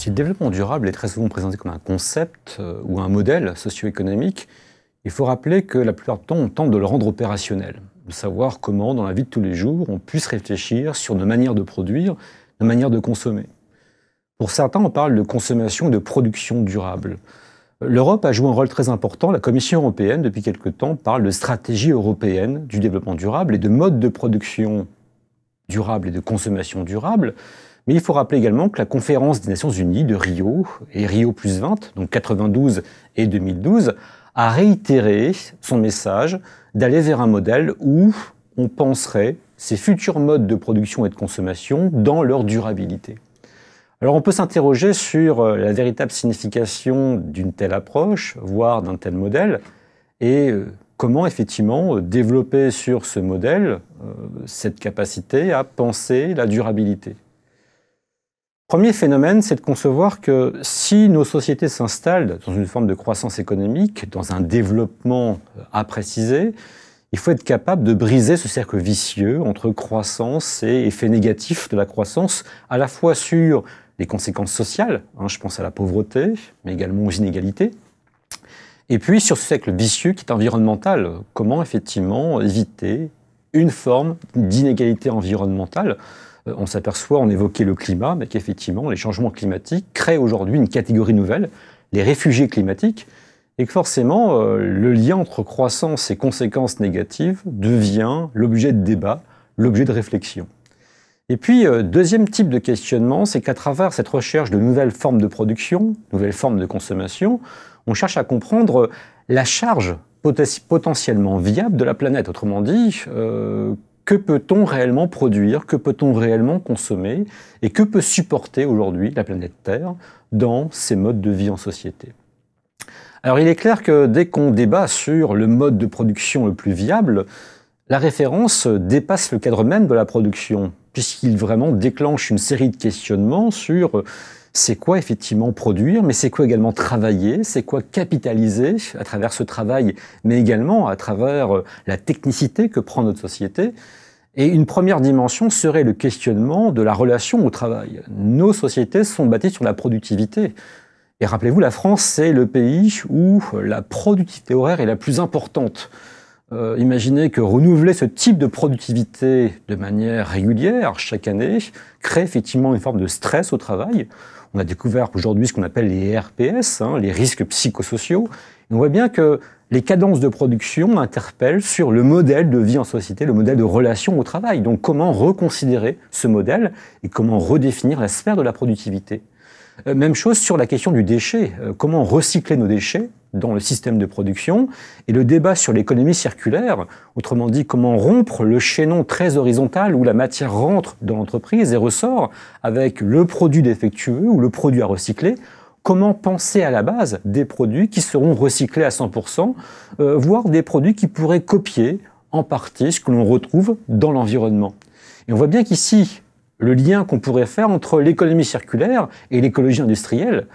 Si le développement durable est très souvent présenté comme un concept euh, ou un modèle socio-économique, il faut rappeler que la plupart du temps, on tente de le rendre opérationnel, de savoir comment, dans la vie de tous les jours, on puisse réfléchir sur nos manières de produire, nos manières de consommer. Pour certains, on parle de consommation et de production durable. L'Europe a joué un rôle très important. La Commission européenne, depuis quelque temps, parle de stratégie européenne du développement durable et de mode de production durable et de consommation durable. Mais il faut rappeler également que la conférence des Nations Unies de Rio et Rio plus 20, donc 92 et 2012, a réitéré son message d'aller vers un modèle où on penserait ces futurs modes de production et de consommation dans leur durabilité. Alors on peut s'interroger sur euh, la véritable signification d'une telle approche, voire d'un tel modèle, et euh, comment effectivement euh, développer sur ce modèle cette capacité à penser la durabilité. Premier phénomène, c'est de concevoir que si nos sociétés s'installent dans une forme de croissance économique, dans un développement à euh, préciser, il faut être capable de briser ce cercle vicieux entre croissance et effet négatif de la croissance, à la fois sur les conséquences sociales, hein, je pense à la pauvreté, mais également aux inégalités, et puis sur ce cercle vicieux qui est environnemental, comment effectivement éviter une forme d'inégalité environnementale on s'aperçoit, on évoquait le climat, mais qu'effectivement, les changements climatiques créent aujourd'hui une catégorie nouvelle, les réfugiés climatiques, et que forcément, euh, le lien entre croissance et conséquences négatives devient l'objet de débat, l'objet de réflexion. Et puis, euh, deuxième type de questionnement, c'est qu'à travers cette recherche de nouvelles formes de production, nouvelles formes de consommation, on cherche à comprendre euh, la charge potentiellement viable de la planète. Autrement dit, que peut-on réellement produire, que peut-on réellement consommer et que peut supporter aujourd'hui la planète Terre dans ses modes de vie en société. Alors il est clair que dès qu'on débat sur le mode de production le plus viable, la référence dépasse le cadre même de la production, puisqu'il vraiment déclenche une série de questionnements sur c'est quoi effectivement produire, mais c'est quoi également travailler, c'est quoi capitaliser à travers ce travail, mais également à travers euh, la technicité que prend notre société. Et une première dimension serait le questionnement de la relation au travail. Nos sociétés sont bâties sur la productivité. Et rappelez-vous, la France, c'est le pays où la productivité horaire est la plus importante. Euh, imaginez que renouveler ce type de productivité de manière régulière, chaque année, crée effectivement une forme de stress au travail. On a découvert aujourd'hui ce qu'on appelle les RPS, hein, les risques psychosociaux. on voit bien que les cadences de production interpellent sur le modèle de vie en société, le modèle de relation au travail. Donc comment reconsidérer ce modèle et comment redéfinir la sphère de la productivité euh, même chose sur la question du déchet. Euh, comment recycler nos déchets dans le système de production et le débat sur l'économie circulaire, autrement dit comment rompre le chaînon très horizontal où la matière rentre dans l'entreprise et ressort avec le produit défectueux ou le produit à recycler. Comment penser à la base des produits qui seront recyclés à 100%, euh, voire des produits qui pourraient copier en partie ce que l'on retrouve dans l'environnement. Et on voit bien qu'ici, le lien qu'on pourrait faire entre l'économie circulaire et l'écologie industrielle.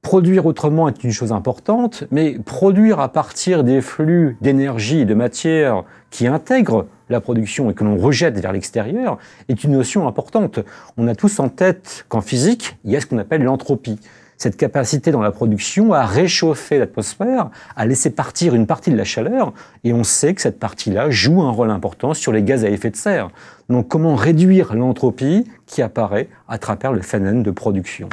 Produire autrement est une chose importante, mais produire à partir des flux d'énergie et de matière qui intègrent la production et que l'on rejette vers l'extérieur est une notion importante. On a tous en tête qu'en physique, il y a ce qu'on appelle l'entropie cette capacité dans la production à réchauffer l'atmosphère, à laisser partir une partie de la chaleur, et on sait que cette partie-là joue un rôle important sur les gaz à effet de serre. Donc comment réduire l'entropie qui apparaît à travers le phénomène de production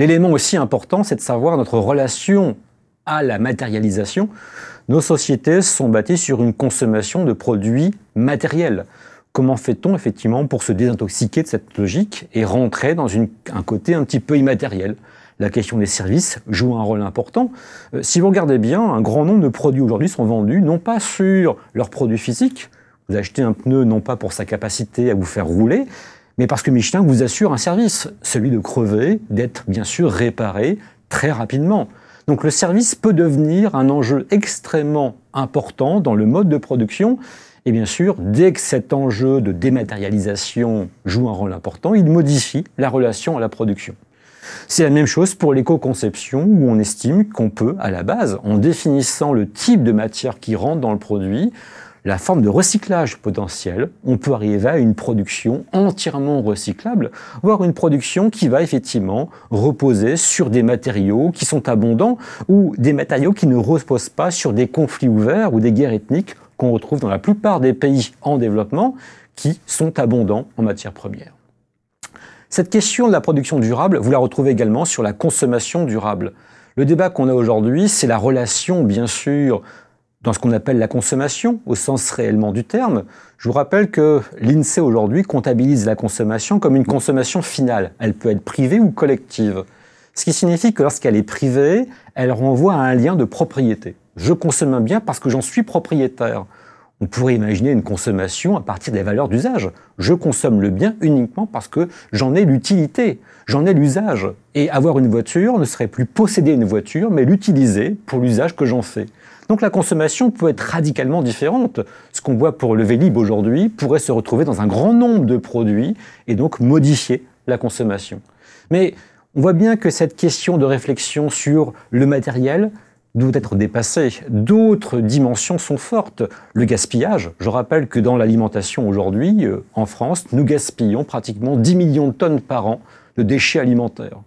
L'élément aussi important, c'est de savoir notre relation à la matérialisation. Nos sociétés sont bâties sur une consommation de produits matériels. Comment fait-on effectivement pour se désintoxiquer de cette logique et rentrer dans un côté un petit peu immatériel La question des services joue un rôle important. Euh, si vous regardez bien, un grand nombre de produits aujourd'hui sont vendus non pas sur leurs produits physiques, vous achetez un pneu non pas pour sa capacité à vous faire rouler, mais parce que Michelin vous assure un service, celui de crever, d'être bien sûr réparé très rapidement. Donc le service peut devenir un enjeu extrêmement important dans le mode de production et bien sûr, dès que cet enjeu de dématérialisation joue un rôle important, il modifie la relation à la production. C'est la même chose pour l'éco-conception où on estime qu'on peut, à la base, en définissant le type de matière qui rentre dans le produit, la forme de recyclage potentiel, on peut arriver à une production entièrement recyclable, voire une production qui va effectivement reposer sur des matériaux qui sont abondants ou des matériaux qui ne reposent pas sur des conflits ouverts ou des guerres ethniques qu'on retrouve dans la plupart des pays en développement qui sont abondants en matières premières. Cette question de la production durable, vous la retrouvez également sur la consommation durable. Le débat qu'on a aujourd'hui, c'est la relation, bien sûr, dans ce qu'on appelle la consommation, au sens réellement du terme. Je vous rappelle que l'INSEE aujourd'hui comptabilise la consommation comme une consommation finale. Elle peut être privée ou collective. Ce qui signifie que lorsqu'elle est privée, elle renvoie à un lien de propriété. Je consomme un bien parce que j'en suis propriétaire. On pourrait imaginer une consommation à partir des valeurs d'usage. Je consomme le bien uniquement parce que j'en ai l'utilité, j'en ai l'usage. Et avoir une voiture ne serait plus posséder une voiture, mais l'utiliser pour l'usage que j'en fais. Donc la consommation peut être radicalement différente. Ce qu'on voit pour le Vélib aujourd'hui pourrait se retrouver dans un grand nombre de produits et donc modifier la consommation. Mais on voit bien que cette question de réflexion sur le matériel, doit être dépassé. D'autres dimensions sont fortes. Le gaspillage, je rappelle que dans l'alimentation aujourd'hui, euh, en France, nous gaspillons pratiquement 10 millions de tonnes par an de déchets alimentaires.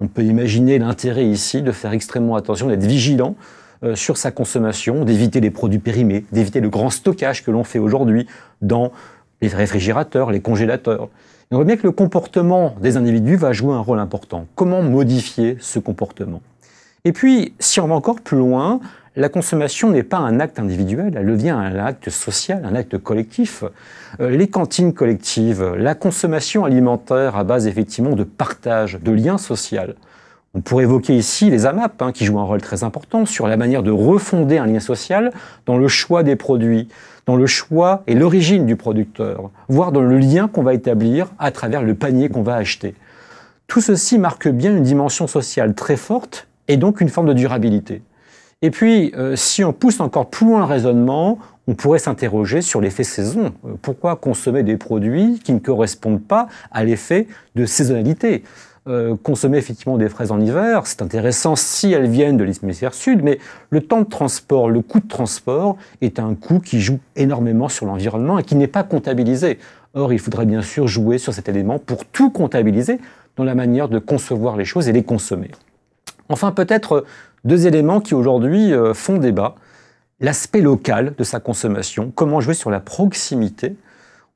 On peut imaginer l'intérêt ici de faire extrêmement attention, d'être vigilant euh, sur sa consommation, d'éviter les produits périmés, d'éviter le grand stockage que l'on fait aujourd'hui dans les réfrigérateurs, les congélateurs. on voit bien que le comportement des individus va jouer un rôle important. Comment modifier ce comportement et puis, si on va encore plus loin, la consommation n'est pas un acte individuel, elle devient un acte social, un acte collectif. Euh, les cantines collectives, la consommation alimentaire à base effectivement de partage, de lien social. On pourrait évoquer ici les AMAP, hein, qui jouent un rôle très important sur la manière de refonder un lien social dans le choix des produits, dans le choix et l'origine du producteur, voire dans le lien qu'on va établir à travers le panier qu'on va acheter. Tout ceci marque bien une dimension sociale très forte, et donc une forme de durabilité. Et puis, euh, si on pousse encore plus loin le raisonnement, on pourrait s'interroger sur l'effet saison. Euh, pourquoi consommer des produits qui ne correspondent pas à l'effet de saisonnalité euh, consommer effectivement des fraises en hiver, c'est intéressant si elles viennent de l'hémisphère sud, mais le temps de transport, le coût de transport est un coût qui joue énormément sur l'environnement et qui n'est pas comptabilisé. Or, il faudrait bien sûr jouer sur cet élément pour tout comptabiliser dans la manière de concevoir les choses et les consommer. Enfin, peut-être euh, deux éléments qui aujourd'hui euh, font débat. L'aspect local de sa consommation, comment jouer sur la proximité.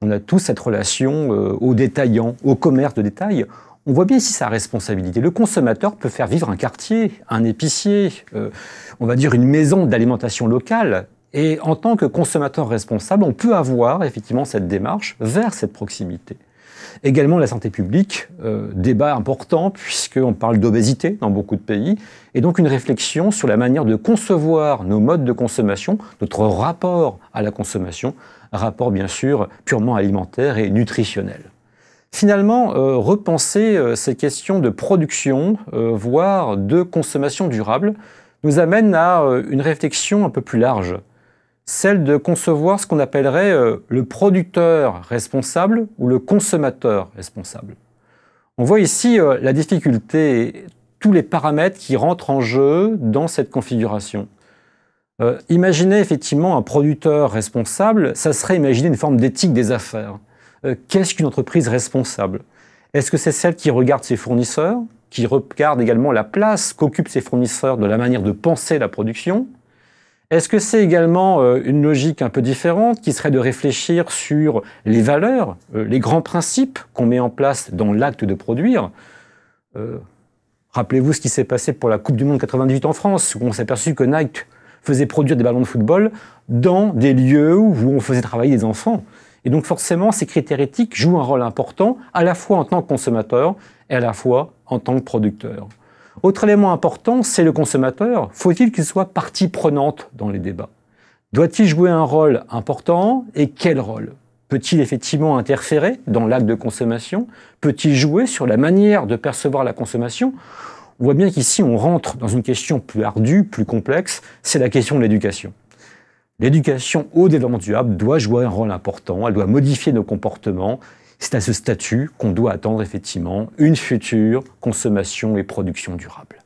On a tous cette relation euh, aux détaillants, au commerce de détail. On voit bien ici sa responsabilité. Le consommateur peut faire vivre un quartier, un épicier, on va dire une maison d'alimentation locale. Et en tant que consommateur responsable, on peut avoir effectivement cette démarche vers cette proximité. Également la santé publique, euh, débat important puisqu'on parle d'obésité dans beaucoup de pays, et donc une réflexion sur la manière de concevoir nos modes de consommation, notre rapport à la consommation, rapport bien sûr purement alimentaire et nutritionnel. Finalement, euh, repenser euh, ces questions de production, voire de consommation durable, nous amène à une réflexion un peu plus large celle de concevoir ce qu'on appellerait euh, le producteur responsable ou le consommateur responsable. On voit ici euh, la difficulté tous les paramètres qui rentrent en jeu dans cette configuration. Euh, imaginez effectivement un producteur responsable, ça serait imaginer une forme d'éthique des affaires. Qu'est-ce qu'une entreprise responsable Est-ce que c'est celle qui regarde ses fournisseurs, qui regarde également la place qu'occupent ses fournisseurs de la manière de penser la production est-ce que c'est également euh, une logique un peu différente qui serait de réfléchir sur les valeurs, euh, les grands principes qu'on met en place dans l'acte de produire euh, Rappelez-vous ce qui s'est passé pour la Coupe du Monde 98 en France, où on s'est aperçu que Nike faisait produire des ballons de football dans des lieux où on faisait travailler des enfants. Et donc forcément, ces critères éthiques jouent un rôle important, à la fois en tant que consommateur et à la fois en tant que producteur. Autre élément important, c'est le consommateur. Faut-il qu'il soit partie prenante dans les débats Doit-il jouer un rôle important et quel rôle Peut-il effectivement interférer dans l'acte de consommation Peut-il jouer sur la manière de percevoir la consommation On voit bien qu'ici, on rentre dans une question plus ardue, plus complexe, c'est la question de l'éducation. L'éducation au développement durable doit jouer un rôle important, elle doit modifier nos comportements c'est à ce statut qu'on doit attendre effectivement une future consommation et production durable.